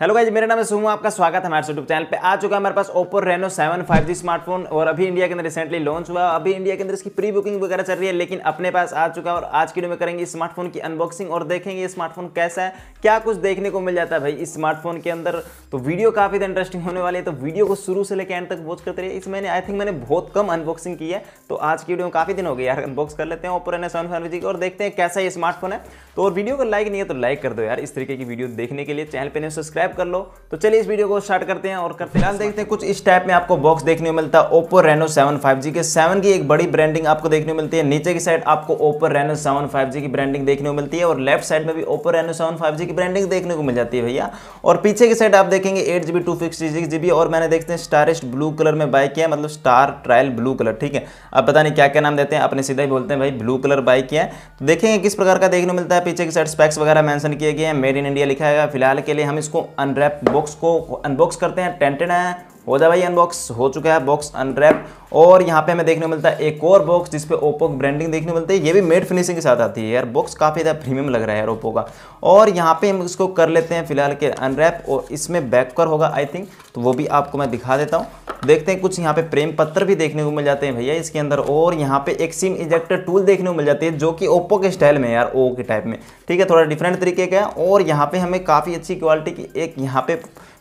hello guys मेरा नाम है सोमू आपका स्वागत है हमारे यूट्यूब चैनल पे आ चुका है हमारे पास Oppo Reno seven five G smartphone और अभी इंडिया के अंदर रिसेंटली लॉन्च हुआ अभी इंडिया के अंदर इसकी प्री बुकिंग वगैरह चल रही है लेकिन अपने पास आ चुका है और आज की वीडियो में करेंगे स्मार्टफोन की अनबॉक्सिंग और देखेंगे स्मार्टफोन कैसा है क्या कुछ देखने को मिल जाता है भाई इस स्मार्टफोन के अंदर तो वीडियो काफ़ी इंटरेस्टिंग होने वाली है तो वीडियो को शुरू से लेकर एंड तक वॉच करते रहिए इस मैंने आई थिंक मैंने बहुत कम अनबॉक्सिंग की है तो आज की वीडियो में काफ़ी दिन हो गए यार अनबॉक्स कर लेते हैं Oppo Reno seven five G और देखते हैं कैसा ये स्मार्टफोन है तो और वीडियो को लाइक नहीं है तो लाइक कर दो यार इस तरीके की वीडियो देखने के लिए चैनल पर नहीं सब्सक्राइब सब्सक्राइब कर लो तो चलिए इस वीडियो को स्टार्ट करते हैं और कर फिलहाल देखते हैं कुछ इस टाइप में आपको बॉक्स देखने को मिलता है Oppo Reno seven five G के सेवन की एक बड़ी ब्रांडिंग आपको देखने को मिलती है नीचे की साइड आपको Oppo Reno seven five G की ब्रांडिंग देखने को मिलती है और लेफ्ट साइड में भी Oppo Reno seven five G की ब्रांडिंग देखने को मिल जाती है भैया और पीछे की साइड आप देखेंगे eight G B two fifty six G B और मैंने देखते हैं स्टारिस्ट ब्लू कलर में बाइक किया मतलब स्टार ट्रायल ब्लू कलर ठीक है अब पता नहीं क्या क्या नाम देते हैं अपने सीधा ही बोलते हैं भाई ब्लू कलर बाइक किया है तो देखेंगे किस प्रकार का देखने को मिलता है पीछे की साइड स्पेक्स वगैरह मैंशन किए गए हैं मेड इन इंडिया लिखा है फिलहाल के लिए हम इसको अनरैप बॉक्स को अनबॉक्स करते हैं टेंटेड हैं हो जाए भाई अनबॉक्स हो चुका है बॉक्स अनरैप और यहाँ पे हमें देखने को मिलता है एक और बॉक्स जिसपे ओप्पो की ब्रांडिंग देखने को मिलती है ये भी मेड फिनिशिंग के साथ आती है यार बॉक्स काफ़ी ज़्यादा प्रीमियम लग रहा है यार ओप्पो का और यहाँ पे हम इसको कर लेते हैं फिलहाल के अनरैप और इसमें बैककर होगा आई थिंक तो वो भी आपको मैं दिखा देता हूँ देखते हैं कुछ यहाँ पे प्रेम पत्र भी देखने को मिल जाते हैं भैया इसके अंदर और यहाँ पे एक सिम इजेक्टर टूल देखने को मिल जाती है जो कि ओप्पो के स्टाइल में यार ओ के टाइप में ठीक है थोड़ा डिफरेंट तरीके का है और यहाँ पे हमें काफ़ी अच्छी क्वालिटी की एक यहाँ पे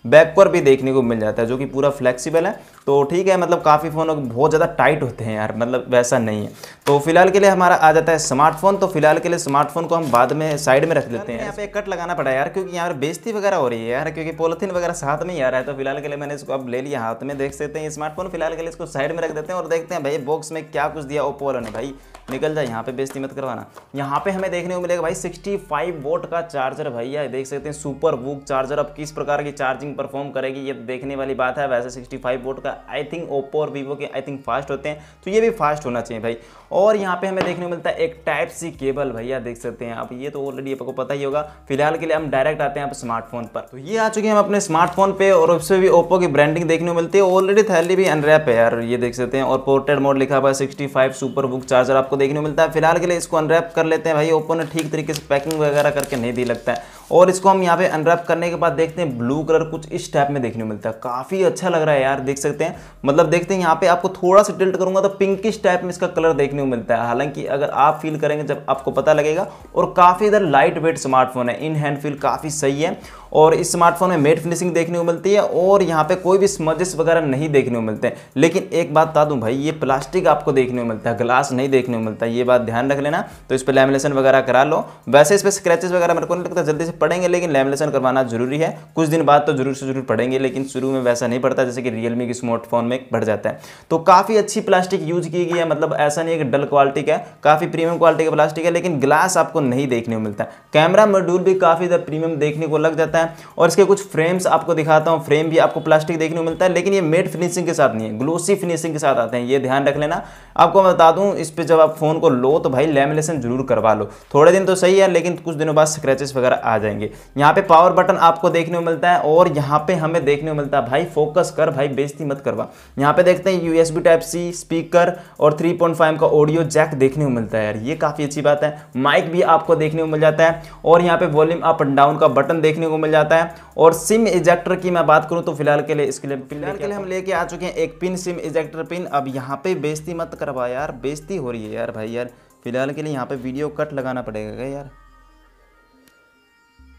बैकवर भी देखने को मिल जाता है जो कि पूरा फ्लेक्सिबल है तो ठीक है मतलब काफ़ी फ़ोन बहुत ज़्यादा टाइट होते हैं यार मतलब वैसा नहीं है तो फिलहाल के लिए हमारा आ जाता है स्मार्टफोन तो फिलहाल के लिए स्मार्टफोन को हम बाद में साइड में रख लेते हैं यहाँ पे कट लगाना पड़ा यार क्योंकि यहाँ पर बेजती वगैरह हो रही है यार क्योंकि पोलिथीन वगैरह साथ में ही आ रहा है तो फिलहाल के लिए मैंने इसको अब ले लिया हाथ में देख सकते हैं स्मार्टफोन फिलहाल के लिए इसको साइड में रख देते हैं और देखते हैं भाई बॉक्स में क्या कुछ दिया ओप्पो वालों ने भाई निकल जाए यहाँ पे बेजती मत करवाना यहाँ पे हमें देखने को मिलेगा भाई 65 वोट का चार्जर भैया देख सकते हैं सुपर वूक चार्जर अब किस प्रकार की चार्जिंग परफॉर्म करेगी ये देखने वाली बात है वैसे 65 वोट का आई थिंक ओप्पो और वीवो के आई थिंक फास्ट होते हैं तो ये भी फास्ट होना चाहिए भाई और यहाँ पे हमें देखने को मिलता है एक टाइप सी केबल भैया देख सकते हैं आप ये तो ऑलरेडी आपको पता ही होगा फिलहाल के लिए हम डायरेक्ट आते हैं आप स्मार्टफोन पर तो ये आ चुके हैं हम अपने स्मार्टफोन पे और उससे भी ओप्पो की ब्रांडिंग देखने को मिलती है ऑलरेडी थैली भी अनरैप है यार ये देख सकते हैं और पोर्टेड मोड लिखा हुआ है सिक्सटी फाइव सुपर बुक चार्जर आपको देखने को मिलता है फिलहाल के लिए इसको अनरैप कर लेते हैं भाई ओप्पो ने ठीक तरीके से पैकिंग वगैरह करके नहीं दी लगता है और इसको हम यहाँ पे अनरैप करने के बाद देखते हैं ब्लू कलर कुछ इस टाइप में देखने को मिलता है काफ़ी अच्छा लग रहा है यार देख सकते हैं मतलब देखते हैं यहाँ पे आपको थोड़ा सा टिल्ट करूँगा तो पिंकिश टाइप में इसका कलर देखने को मिलता है हालांकि अगर आप फील करेंगे जब आपको पता लगेगा और काफ़ी इधर लाइट वेट स्मार्टफोन है इन हैंड फील काफ़ी सही है और इस स्मार्टफोन में मेट फिनिशिंग देखने को मिलती है और यहाँ पे कोई भी स्मजिस वगैरह नहीं देखने को मिलते हैं लेकिन एक बात बता दूँ भाई ये प्लास्टिक आपको देखने को मिलता है ग्लास नहीं देखने को मिलता है ये बात ध्यान रख लेना तो इस पर लेमिनेशन वगैरह करा लो वैसे इस पर स्क्रैचेस वगैरह मेरे को नहीं लगता जल्दी से पड़ेंगे लेकिन लेमिनेशन करवाना जरूरी है कुछ दिन बाद तो जरूर से जरूर पड़ेंगे लेकिन शुरू में वैसा नहीं पड़ता जैसे कि रियलमी के स्मार्टफोन में बढ़ जाता है तो काफ़ी अच्छी प्लास्टिक यूज की गई है मतलब ऐसा नहीं है कि डल क्वालिटी का काफ़ी प्रीमियम क्वालिटी का प्लास्टिक है लेकिन ग्लास आपको नहीं देखने को मिलता कैमरा मॉड्यूल भी काफ़ी ज़्यादा प्रीमियम देखने को लग जाता है रहता है और इसके कुछ फ्रेम्स आपको दिखाता हूँ फ्रेम भी आपको प्लास्टिक देखने को मिलता है लेकिन ये मेड फिनिशिंग के साथ नहीं है ग्लोसी फिनिशिंग के साथ आते हैं ये ध्यान रख लेना आपको मैं बता दूँ इस पर जब आप फ़ोन को लो तो भाई लेमिनेशन जरूर करवा लो थोड़े दिन तो सही है लेकिन कुछ दिनों बाद स्क्रैचेस वगैरह आ जाएंगे यहाँ पे पावर बटन आपको देखने को मिलता है और यहाँ पे हमें देखने को मिलता है भाई फोकस कर भाई बेजती मत करवा यहाँ पे देखते हैं यूएसबी टाइप सी स्पीकर और 3.5 का ऑडियो जैक देखने को मिलता है यार ये काफ़ी अच्छी बात है माइक भी आपको देखने को मिल जाता है और यहाँ पे वॉल्यूम अप एंड डाउन का बटन देखने को मिल जाता है और सिम इजेक्टर की मैं बात करूं तो फिलहाल के लिए इसके लिए फिलहाल के लिए हम लेके आ चुके हैं एक पिन सिम इजेक्टर पिन अब यहाँ पे बेजती मत करवा यार बेजती हो रही है यार भाई यार फिलहाल के लिए यहाँ पे वीडियो कट लगाना पड़ेगा यार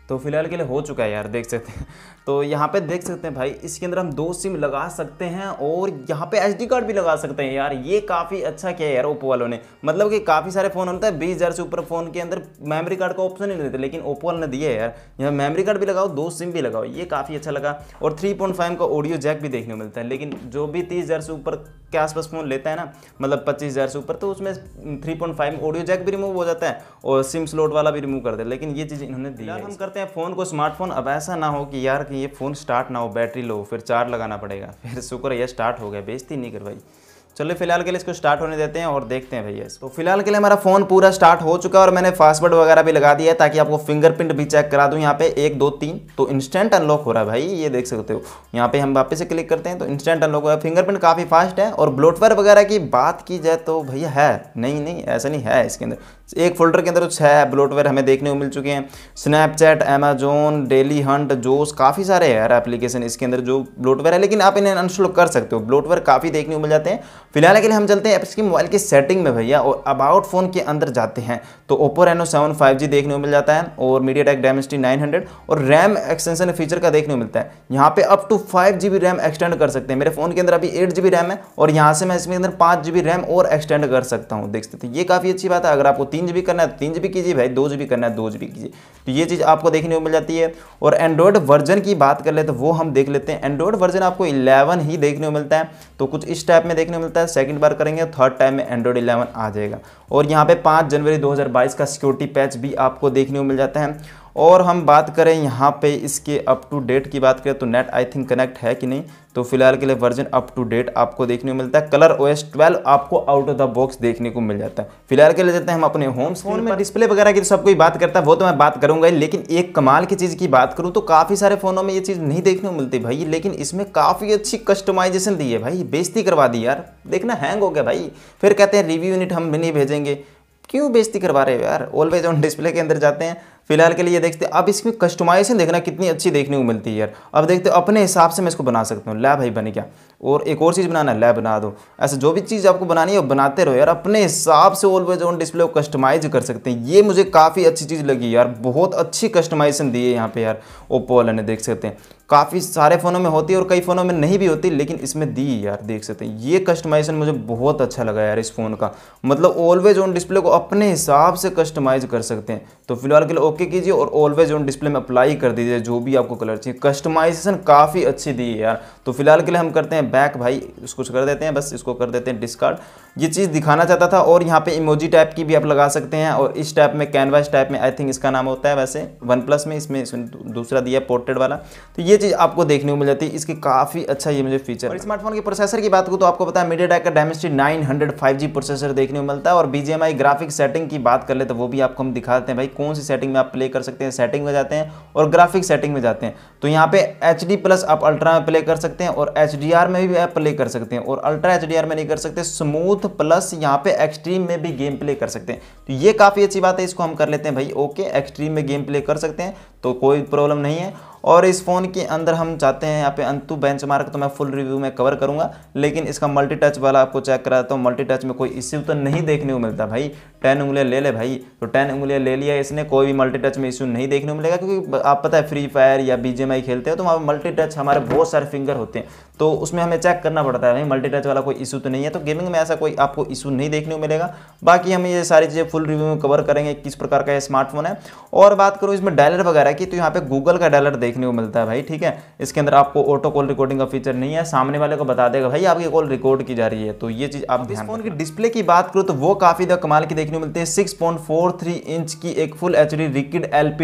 तो फिलहाल के लिए हो चुका है यार देख सकते हैं तो यहाँ पे देख सकते हैं भाई इसके अंदर हम दो सिम लगा सकते हैं और यहाँ पे एच कार्ड भी लगा सकते हैं यार ये काफ़ी अच्छा किया है यार ओप्पो वालों ने मतलब कि काफ़ी सारे फ़ोन होते है बीस हज़ार से ऊपर फ़ोन के अंदर मेमोरी कार्ड का ऑप्शन नहीं देते लेकिन ओप्पो वाले ने दिया है यार यहाँ मेमरी कार्ड भी लगाओ दो सिम भी लगाओ ये काफ़ी अच्छा लगा और थ्री का ऑडियो जैक भी देखने को मिलता है लेकिन जो भी तीस से ऊपर के आसपास फ़ोन लेता है ना मतलब पच्चीस हज़ार से ऊपर तो उसमें थ्री ऑडियो जैक भी रिमूव हो जाता है और सिम स्लोट वाला भी रिमूव कर देता है लेकिन ये चीज़ इन्होंने दिया हम करते करते हैं फ़ोन को स्मार्टफोन अब ऐसा ना हो कि यार कि ये फ़ोन स्टार्ट ना हो बैटरी लो फिर चार्ज लगाना पड़ेगा फिर शुक्र यह स्टार्ट हो गया बेजती नहीं करवाई चलिए फिलहाल के लिए इसको स्टार्ट होने देते हैं और देखते हैं भैया तो फिलहाल के लिए हमारा फोन पूरा स्टार्ट हो चुका है और मैंने पासवर्ड वगैरह भी लगा दिया है ताकि आपको फिंगरप्रिंट भी चेक करा दूँ यहाँ पे एक दो तीन तो इंस्टेंट अनलॉक हो रहा है भाई ये देख सकते हो यहाँ पे हम वापस से क्लिक करते हैं तो इंस्टेंट अनलॉक हो रहा है फिंगरप्रिंट काफ़ी फास्ट है और ब्लोटवेयर वगैरह की बात की जाए तो भैया है नहीं नहीं ऐसा नहीं है इसके अंदर एक फोल्डर के अंदर तो छः ब्लोटवेयर हमें देखने को मिल चुके हैं Snapchat Amazon Dailyhunt Josh काफ़ी सारे यार एप्लीकेशन इसके अंदर जो ब्लोटवेयर है लेकिन आप इन्हें अनस्टॉल कर सकते हो ब्लोटवेयर काफ़ी देखने को मिल जाते हैं फिलहाल के लिए हम चलते हैं इसकी मोबाइल की सेटिंग में भैया और अबाउट फ़ोन के अंदर जाते हैं तो Oppo Reno seven five G देखने को मिल जाता है और MediaTek Dimensity nine hundred और रैम एक्सटेंशन फीचर का देखने को मिलता है यहाँ पे up to five G B RAM extend कर सकते हैं मेरे फ़ोन के अंदर अभी एट जी बी रैम है और यहाँ से मैं इसके अंदर पाँच जी बी रैम और एक्सटेंड कर सकता हूँ देख सकते ये काफ़ी अच्छी बात है अगर आपको तीन जी करना है तो तीन जी कीजिए भाई दो जी करना है दो जी कीजिए तो ये चीज़ आपको देखने को मिल जाती है और एंड्रॉयड वर्जन की बात कर ले तो वो हम देख लेते हैं एंड्रॉयड वर्जन आपको इलेवन ही देखने को मिलता है तो कुछ इस टाइप में देखने को मिलता है सकता है सेकंड बार करेंगे थर्ड टाइम में एंड्रॉइड 11 आ जाएगा और यहाँ पे 5 जनवरी 2022 का सिक्योरिटी पैच भी आपको देखने को मिल जाता है और हम बात करें यहाँ पे इसके अप टू डेट की बात करें तो नेट आई थिंक कनेक्ट है कि नहीं तो फिलहाल के लिए वर्जन अप टू डेट आपको देखने को मिलता है कलर ओ एस ट्वेल्व आपको आउट ऑफ द बॉक्स देखने को मिल जाता है फिलहाल के लिए जाते हैं हम अपने होम फोन में डिस्प्ले वगैरह की तो सब कोई बात करता है वो तो मैं बात करूंगा लेकिन एक कमाल की चीज़ की बात करूँ तो काफ़ी सारे फ़ोनों में ये चीज़ नहीं देखने को मिलती भाई लेकिन इसमें काफ़ी अच्छी कस्टमाइजेशन दी है भाई बेजती करवा दी यार देखना हैंग हो गया भाई फिर कहते हैं रिव्यू यूनिट हम भी नहीं भेजेंगे क्यों बेजती करवा रहे हो यार ऑलवेज ऑन डिस्प्ले के अंदर जाते हैं फिलहाल के लिए देखते अब इसमें कस्टमाइजेशन देखना कितनी अच्छी देखने को मिलती है यार अब देखते अपने हिसाब से मैं इसको बना सकता हूँ लै भाई बने क्या और एक और चीज़ बनाना है लै बना दो ऐसे जो भी चीज़ आपको बनानी है बनाते रहो यार अपने हिसाब से ऑलवेज ऑन डिस्प्ले को कस्टमाइज कर सकते हैं ये मुझे काफ़ी अच्छी चीज़ लगी यार बहुत अच्छी कस्टमाइजेशन दी है यहाँ पे यार ओप्पो वाले ने देख सकते हैं काफ़ी सारे फ़ोनों में होती है और कई फ़ोनों में नहीं भी होती लेकिन इसमें दी यार देख सकते हैं ये कस्टमाइजेशन मुझे बहुत अच्छा लगा यार इस फ़ोन का मतलब ऑलवेज ऑन डिस्प्ले को अपने हिसाब से कस्टमाइज कर सकते हैं तो फिलहाल के लिए ओके कीजिए और ऑलवेज ऑन डिस्प्ले में अप्लाई कर दीजिए जो भी आपको कलर चाहिए कस्टमाइजेशन काफ़ी अच्छी दी है यार तो फिलहाल के लिए हम करते हैं बैक भाई इसको कर देते हैं बस इसको कर देते हैं डिस्कार्ड ये चीज़ दिखाना चाहता था और यहाँ पे इमोजी टाइप की भी आप लगा सकते हैं और इस टाइप में कैनवास टाइप में आई थिंक इसका नाम होता है वैसे वन प्लस में इसमें दूसरा दिया पोर्ट्रेट वाला तो ये चीज़ आपको देखने को मिल जाती है इसकी काफ़ी अच्छा ये मुझे फीचर और स्मार्टफोन के प्रोसेसर की बात करूँ तो आपको पता है मीडिया का डायमेंसिटी नाइन हंड्रेड प्रोसेसर देखने को मिलता है और बी ग्राफिक सेटिंग की बात कर ले तो वो भी आपको हम दिखाते हैं भाई कौन सी सेटिंग में आप प्ले कर सकते हैं सेटिंग में जाते हैं और ग्राफिक सेटिंग में जाते हैं तो यहाँ पे एच डी प्लस आप अल्ट्रा में प्ले कर सकते हैं और एच डी आर में भी आप प्ले कर सकते हैं और अल्ट्रा एच डी आर में नहीं कर सकते स्मूथ प्लस यहाँ पे एक्सट्रीम में भी गेम प्ले कर सकते हैं तो ये काफ़ी अच्छी बात है इसको हम कर लेते हैं भाई ओके एक्सट्रीम में गेम प्ले कर सकते हैं तो कोई प्रॉब्लम नहीं है और इस फ़ोन के अंदर हम चाहते हैं यहाँ पे अंतु बेंच मार्क तो मैं फुल रिव्यू में कवर करूंगा लेकिन इसका मल्टी टच वाला आपको चेक कराता हूँ मल्टी टच में कोई इश्यू तो नहीं देखने को मिलता भाई टेन उंगलियाँ ले ले भाई तो टेन उंगलियाँ ले लिया इसने कोई भी मल्टी मल्टी टच में इशू नहीं देखने को मिलेगा क्योंकि आप पता है फ्री फायर या बीजेमआई खेलते हो तो वहाँ पर मल्टी टच हमारे बहुत सारे फिंगर होते हैं तो उसमें हमें चेक करना पड़ता है भाई मल्टी टच वाला कोई इशू तो नहीं है तो गेमिंग में ऐसा कोई आपको इशू नहीं देखने को मिलेगा बाकी हम ये सारी चीज़ें फुल रिव्यू में कवर करेंगे किस प्रकार का ये स्मार्टफोन है और बात करूँ इसमें डायलर वगैरह की तो यहाँ पे गूगल का डायलर देखने को मिलता है भाई ठीक है इसके अंदर आपको ऑटो कॉल रिकॉर्डिंग का फीचर नहीं है सामने वाले को बता देगा भाई आपकी कॉल रिकॉर्ड की जा रही है तो ये चीज़ आप इस फोन की डिस्प्ले की बात करूँ तो वो काफ़ी कमाल की देखने को मिलती है सिक्स इंच की एक फुल एच डी रिकिड एल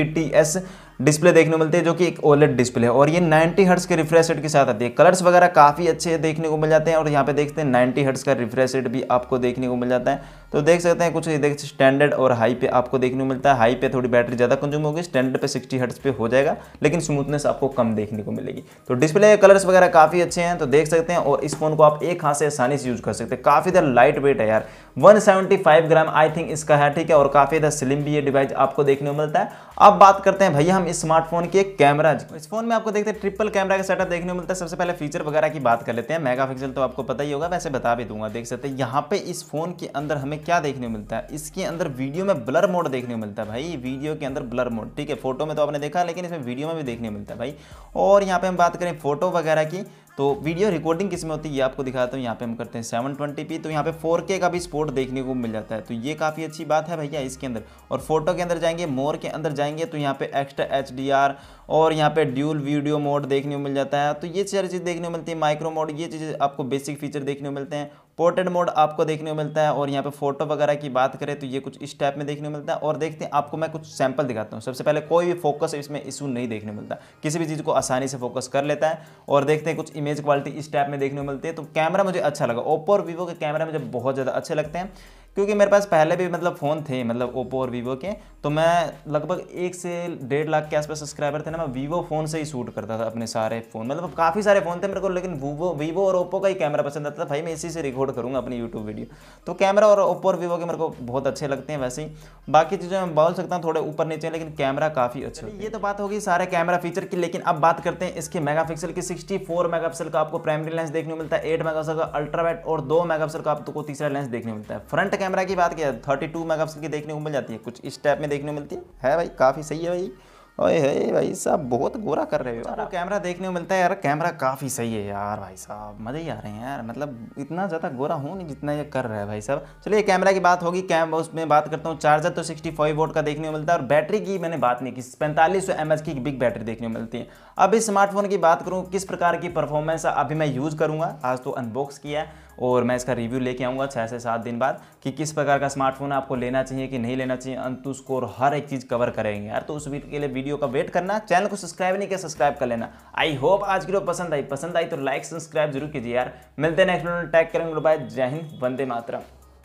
डिस्प्ले देखने को मिलती है जो कि एक ओलेट डिस्प्ले है और ये 90 हर्ट्स के रिफ्रेश रेट के साथ आती है कलर्स वगैरह काफ़ी अच्छे देखने को मिल जाते हैं और यहाँ पे देखते हैं 90 हर्ट्स का रिफ्रेश रेट भी आपको देखने को मिल जाता है तो देख सकते हैं कुछ देख स्टैंडर्ड और हाई पे आपको देखने को मिलता है हाई पे थोड़ी बैटरी ज़्यादा कंज्यूम होगी स्टैंडर्ड पे 60 हर्ट्स पे हो जाएगा लेकिन स्मूथनेस आपको कम देखने को मिलेगी तो डिस्प्ले कलर्स वगैरह काफ़ी अच्छे हैं तो देख सकते हैं और इस फोन को आप एक हाथ से आसानी से यूज कर सकते हैं काफ़ी ज़्यादा लाइट वेट है यार वन ग्राम आई थिंक इसका है ठीक है और काफ़ी ज़्यादा स्लिम भी ये डिवाइस आपको देखने को मिलता है अब बात करते हैं भैया हम तो इस स्मार्टफोन के कैमरा इस फोन में आपको देखते हैं ट्रिपल कैमरा का सेटअप देखने को मिलता है सबसे पहले फीचर वगैरह की बात कर लेते हैं मेगा तो आपको पता ही होगा वैसे बता भी दूंगा देख सकते हैं यहाँ पे इस फोन के अंदर हमें क्या देखने को मिलता है इसके अंदर वीडियो में ब्लर मोड देखने को मिलता है भाई वीडियो के अंदर ब्लर मोड ठीक है फोटो में तो आपने देखा लेकिन इसमें वीडियो में भी देखने को मिलता है भाई और यहाँ पे हम बात करें फोटो वगैरह की तो वीडियो रिकॉर्डिंग किस में होती है ये आपको दिखाता हूँ यहाँ पे हम करते हैं सेवन ट्वेंटी पी तो यहाँ पे फोर के का भी स्पोर्ट देखने को मिल जाता है तो ये काफ़ी अच्छी बात है भैया इसके अंदर और फोटो के अंदर जाएंगे मोर के अंदर जाएंगे तो यहाँ पे एक्स्ट्रा एच डी आर और यहाँ पे ड्यूल वीडियो मोड देखने को मिल जाता है तो ये सारी चीज़ देखने को मिलती है माइक्रो मोड ये चीज़ आपको बेसिक फीचर देखने को मिलते हैं पोर्ट्रेट मोड आपको देखने को मिलता है और यहाँ पे फोटो वगैरह की बात करें तो ये कुछ इस टाइप में देखने को मिलता है और देखते हैं आपको मैं कुछ सैंपल दिखाता हूँ सबसे पहले कोई भी फोकस इसमें इशू नहीं देखने को मिलता किसी भी चीज़ को आसानी से फोकस कर लेता है और देखते हैं कुछ इमेज क्वालिटी इस टाइप में देखने को मिलती है तो कैमरा मुझे अच्छा लगा ओप्पो और वीवो के कैमरा मुझे बहुत ज़्यादा अच्छे लगते हैं क्योंकि मेरे पास पहले भी मतलब फ़ोन थे मतलब ओप्पो और वीवो के तो मैं लगभग एक से डेढ़ लाख के आसपास सब्सक्राइबर थे ना मैं वीवो फ़ोन से ही शूट करता था अपने सारे फ़ोन मतलब काफ़ी सारे फ़ोन थे मेरे को लेकिन वीवो वीवो और ओप्पो का ही कैमरा पसंद आता था भाई मैं इसी से रिकॉर्ड करूँगा अपनी यूट्यूब वीडियो तो कैमरा और ओप्पो और वीवो के मेरे को बहुत अच्छे लगते हैं वैसे ही बाकी चीज़ें मैं बोल सकता हूँ थोड़े ऊपर नीचे लेकिन कैमरा काफ़ी अच्छा ये तो बात होगी सारे कैमरा फीचर की लेकिन अब बात करते हैं इसके मेगा की फोर मेगापिक्सल का आपको प्राइमरी लेंस देखने को मिलता है एट मेगा का अल्ट्रा और दो मेगापिक्सल का आपको तीसरा लेंस देखने मिलता है फ्रंट कैमरा की बात किया थर्टी टू मेगापिक्सल की देखने को मिल जाती है कुछ इस टाइप में देखने को मिलती है है भाई काफ़ी सही है भाई अरे हे भाई साहब बहुत गोरा कर रहे हो यार कैमरा देखने को मिलता है यार कैमरा काफ़ी सही है यार भाई साहब मज़े ही आ रहे हैं यार मतलब इतना ज़्यादा गोरा हूँ नहीं जितना ये कर रहा है भाई साहब चलिए कैमरा की बात होगी कैम उसमें बात करता हूँ चार्जर तो 65 फाइव वोट का देखने को मिलता है और बैटरी की मैंने बात नहीं की पैंतालीस सौ की बिग बैटरी देखने को मिलती है अब इस स्मार्टफोन की बात करूँ किस प्रकार की परफॉर्मेंस अभी मैं यूज़ करूँगा आज तो अनबॉक्स किया है और मैं इसका रिव्यू लेके आऊँगा छः से सात दिन बाद कि किस प्रकार का स्मार्टफोन आपको लेना चाहिए कि नहीं लेना चाहिए अंतु स्कोर हर एक चीज़ कवर करेंगे यार तो उस वीडियो के लिए वीडियो का वेट करना चैनल को सब्सक्राइब नहीं किया सब्सक्राइब कर लेना आई होप आज की वीडियो पसंद आई पसंद आई तो लाइक सब्सक्राइब जरूर कीजिए यार मिलते हैं नेक्स्ट टैग करेंगे बाय जय हिंद वंदे मातरम